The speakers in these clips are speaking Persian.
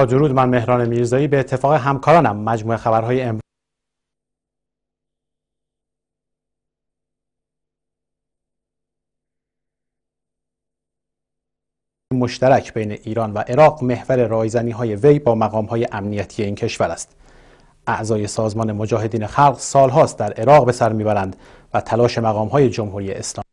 با درود من مهران میرزایی به اتفاق همکارانم مجموعه خبرهای امروز مشترک بین ایران و عراق محور رایزنی های وی با مقام های امنیتی این کشور است. اعضای سازمان مجاهدین خلق سالهاست در عراق به سر میبرند و تلاش مقام های جمهوری اسلامی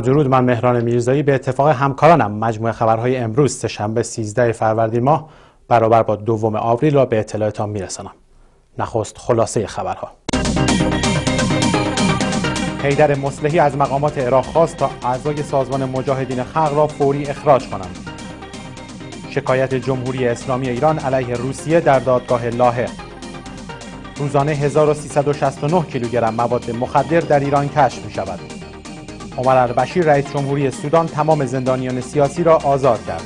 درود من مهران میرزایی به اتفاق همکارانم مجموعه خبرهای امروز سهشنبه 13 فروردین ماه برابر با دوم آوریل را به اطلاعتان میرسانم نخست خلاصه خبرها حیدر مصلحی از مقامات عراق خواست تا اعضای سازمان مجاهدین خلق را فوری اخراج کنند شکایت جمهوری اسلامی ایران علیه روسیه در دادگاه لاهه روزانه 1369 کیلوگرم مواد مخدر در ایران کشف می شود عمر البشیر رئیس جمهوری سودان تمام زندانیان سیاسی را آزاد کرد.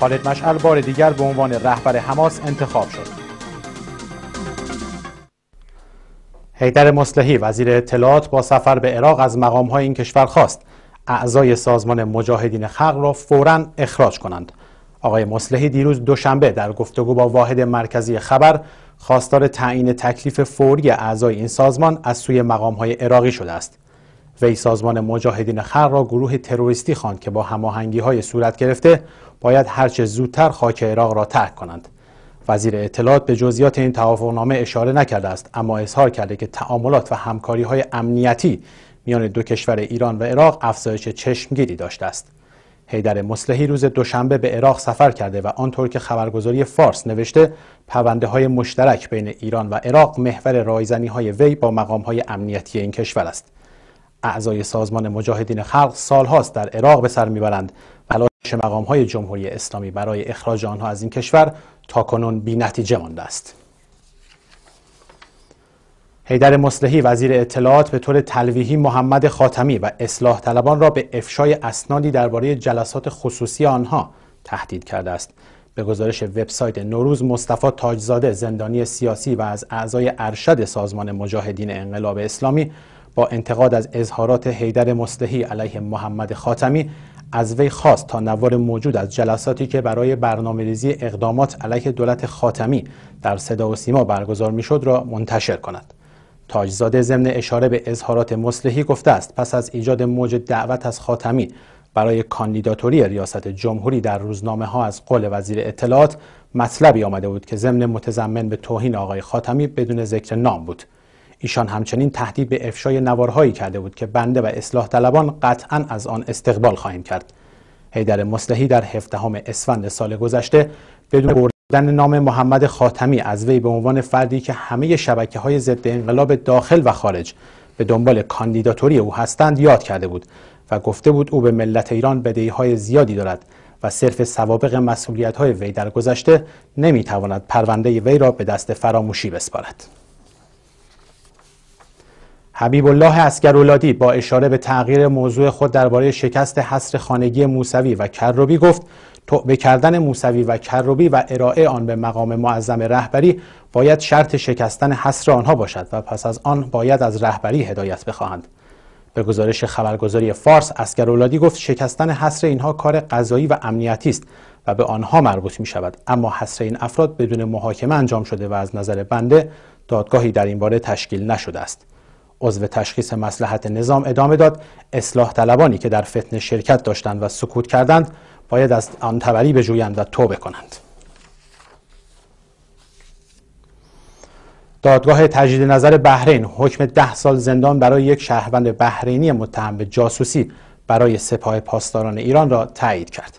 خالد مشعل بار دیگر به عنوان رهبر حماس انتخاب شد. حیدر مصلحی وزیر اطلاعات با سفر به عراق از های این کشور خواست اعضای سازمان مجاهدین خلق را فوراً اخراج کنند. آقای مصلحی دیروز دوشنبه در گفتگو با واحد مرکزی خبر خواستار تعیین تکلیف فوری اعضای این سازمان از سوی مقامهای عراقی شده است. وی سازمان مجاهدین خر را گروه تروریستی خواند که با هماهنگی های صورت گرفته باید هرچه زودتر خاک عراق را ترک کنند وزیر اطلاعات به جزئیات این توافقنامه اشاره نکرده است اما اظهار کرده که تعاملات و همکاری های امنیتی میان دو کشور ایران و عراق افزایش چشمگیری داشته است حیدر مسلحی روز دوشنبه به عراق سفر کرده و آنطور که خبرگزاری فارس نوشته پرونده های مشترک بین ایران و عراق محور رایزنی های وی با مقام های امنیتی این کشور است اعضای سازمان مجاهدین خلق سالهاست در عراق به سر میبرند تلاش مقام های جمهوری اسلامی برای اخراج آنها از این کشور تاکنون بی نتیجه مانده است حیدر مصلحی وزیر اطلاعات به طور تلویحی محمد خاتمی و اصلاح طلبان را به افشای اسنادی درباره جلسات خصوصی آنها تهدید کرده است به گزارش وبسایت نوروز مصطفی تاجزاده زندانی سیاسی و از اعضای ارشد سازمان مجاهدین انقلاب اسلامی با انتقاد از اظهارات حیدر مصلحی علیه محمد خاتمی از وی خواست تا نوار موجود از جلساتی که برای برنامه اقدامات علیه دولت خاتمی در صدا و سیما برگزار میشد را منتشر کند. تاجزاده ضمن اشاره به اظهارات مصلحی گفته است پس از ایجاد موج دعوت از خاتمی برای کاندیداتوری ریاست جمهوری در روزنامه ها از قول وزیر اطلاعات مطلبی آمده بود که ضمن متضمن به توهین آقای خاتمی بدون ذکر نام بود ایشان همچنین تهدید به افشای نوارهایی کرده بود که بنده و اصلاح طلبان قطعا از آن استقبال خواهیم کرد حیدر مصلحی در هفدهم اسفند سال گذشته بدون بردن نام محمد خاتمی از وی به عنوان فردی که همه شبکه های ضد انقلاب داخل و خارج به دنبال کاندیداتوری او هستند یاد کرده بود و گفته بود او به ملت ایران بدهی های زیادی دارد و صرف سوابق مسئولیت های وی در گذشته نمیتواند پرونده وی را به دست فراموشی بسپارد. حبیب الله اسکرولادی با اشاره به تغییر موضوع خود درباره شکست حصر خانگی موسوی و کروبی گفت توبه کردن موسوی و کروبی و ارائه آن به مقام معظم رهبری باید شرط شکستن حصر آنها باشد و پس از آن باید از رهبری هدایت بخواهند به گزارش خبرگزاری فارس اسکرولادی گفت شکستن حصر اینها کار قضایی و امنیتی است و به آنها مربوط می شود اما حصر این افراد بدون محاکمه انجام شده و از نظر بنده دادگاهی در این باره تشکیل نشده است عضو تشخیص مسلحت نظام ادامه داد اصلاح طلبانی که در فتنه شرکت داشتند و سکوت کردند باید از آن تبری بجویند و توبه کنند دادگاه تجدید نظر بحرین حکم ده سال زندان برای یک شهروند بحرینی متهم به جاسوسی برای سپاه پاسداران ایران را تایید کرد.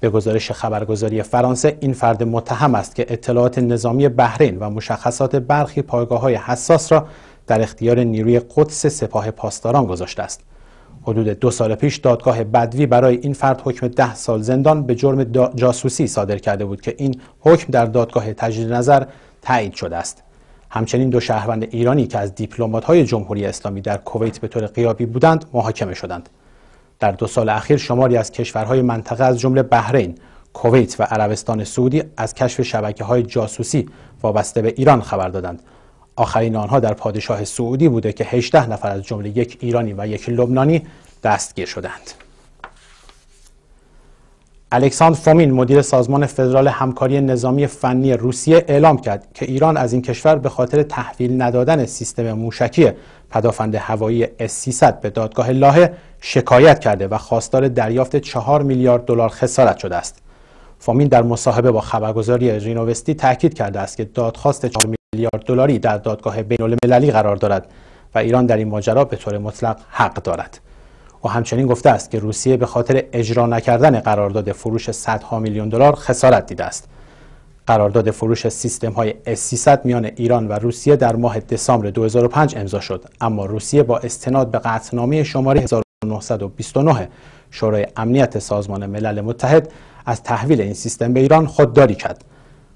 به گزارش خبرگزاری فرانسه این فرد متهم است که اطلاعات نظامی بحرین و مشخصات برخی پایگاه های حساس را در اختیار نیروی قدس سپاه پاسداران گذاشته است حدود دو سال پیش دادگاه بدوی برای این فرد حکم ده سال زندان به جرم جاسوسی صادر کرده بود که این حکم در دادگاه تجدید نظر تایید شده است همچنین دو شهروند ایرانی که از های جمهوری اسلامی در کویت به طور قیابی بودند محاکمه شدند در دو سال اخیر شماری از کشورهای منطقه از جمله بحرین کویت و عربستان سعودی از کشف شبکه جاسوسی وابسته به ایران خبر دادند آخرین آنها در پادشاه سعودی بوده که 18 نفر از جمله یک ایرانی و یک لبنانی دستگیر شدند. الکساندر فومین مدیر سازمان فدرال همکاری نظامی فنی روسیه اعلام کرد که ایران از این کشور به خاطر تحویل ندادن سیستم موشکی پدافند هوایی S300 به دادگاه لاهه شکایت کرده و خواستار دریافت 4 میلیارد دلار خسارت شده است. فامین در مصاحبه با خبرگزاری رینوستی تاکید کرده است که دادخواست 4 میلیارد دلاری در دادگاه بین المللی قرار دارد و ایران در این ماجرا به طور مطلق حق دارد و همچنین گفته است که روسیه به خاطر اجرا نکردن قرارداد فروش صدها میلیون دلار خسارت دیده است قرارداد فروش سیستم های S300 میان ایران و روسیه در ماه دسامبر 2005 امضا شد اما روسیه با استناد به قطعنامه شماره 1929 شورای امنیت سازمان ملل متحد از تحویل این سیستم به ایران خودداری کرد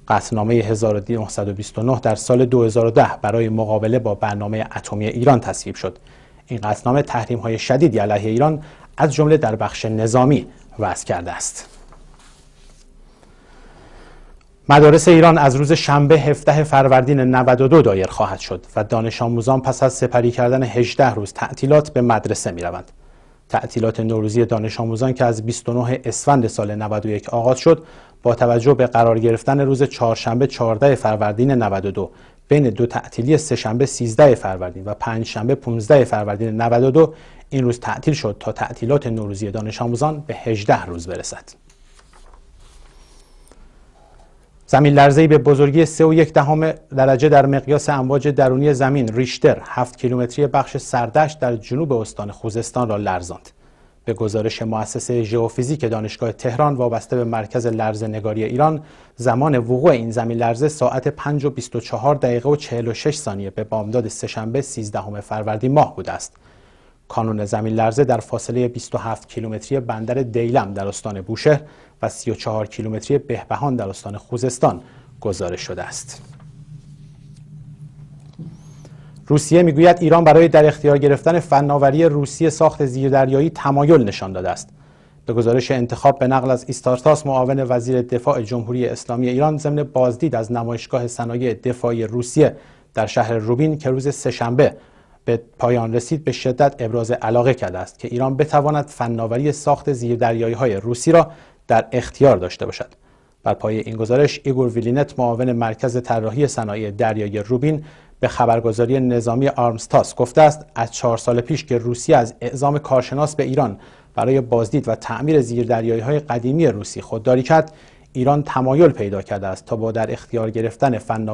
قطنامه 1929 در سال 2010 برای مقابله با برنامه اتمی ایران تصویب شد این قطنامه تحریم های شدیدی علیه ایران از جمله در بخش نظامی وضع کرده است مدارس ایران از روز شنبه 17 فروردین 92 دایر خواهد شد و دانش آموزان پس از سپری کردن 18 روز تعطیلات به مدرسه می روند. تعطیلات نوروزی دانش آموزان که از 29 اسفند سال 91 آغاز شد با توجه به قرار گرفتن روز چهارشنبه 14 فروردین 92 بین دو تعطیلی سهشنبه 13 فروردین و پنجشنبه 15 فروردین 92 این روز تعطیل شد تا تعطیلات نوروزی دانش آموزان به 18 روز برسد. زمین لرزه‌ای به بزرگی 3.1 دهم درجه در مقیاس امواج درونی زمین ریشتر 7 کیلومتری بخش سردشت در جنوب استان خوزستان را لرزاند. به گزارش مؤسسه ژئوفیزیک دانشگاه تهران وابسته به مرکز لرزه نگاری ایران زمان وقوع این زمین لرزه ساعت 5 و 24 دقیقه و 46 ثانیه به بامداد سهشنبه 13 فروردین ماه بوده است. کانون زمین لرزه در فاصله 27 کیلومتری بندر دیلم در استان بوشهر و 34 کیلومتری بهبهان در استان خوزستان گزارش شده است. روسیه میگوید ایران برای در اختیار گرفتن فناوری روسی ساخت زیردریایی تمایل نشان داده است به گزارش انتخاب به نقل از ایستارتاس معاون وزیر دفاع جمهوری اسلامی ایران ضمن بازدید از نمایشگاه صنایع دفاعی روسیه در شهر روبین که روز سهشنبه به پایان رسید به شدت ابراز علاقه کرده است که ایران بتواند فناوری ساخت زیردریایی های روسی را در اختیار داشته باشد بر پای این گزارش ایگور ویلینت معاون مرکز طراحی صنایع دریای روبین به خبرگزاری نظامی آرمستاس گفته است از چهار سال پیش که روسیه از اعزام کارشناس به ایران برای بازدید و تعمیر زیر های قدیمی روسی خودداری کرد ایران تمایل پیدا کرده است تا با در اختیار گرفتن فنا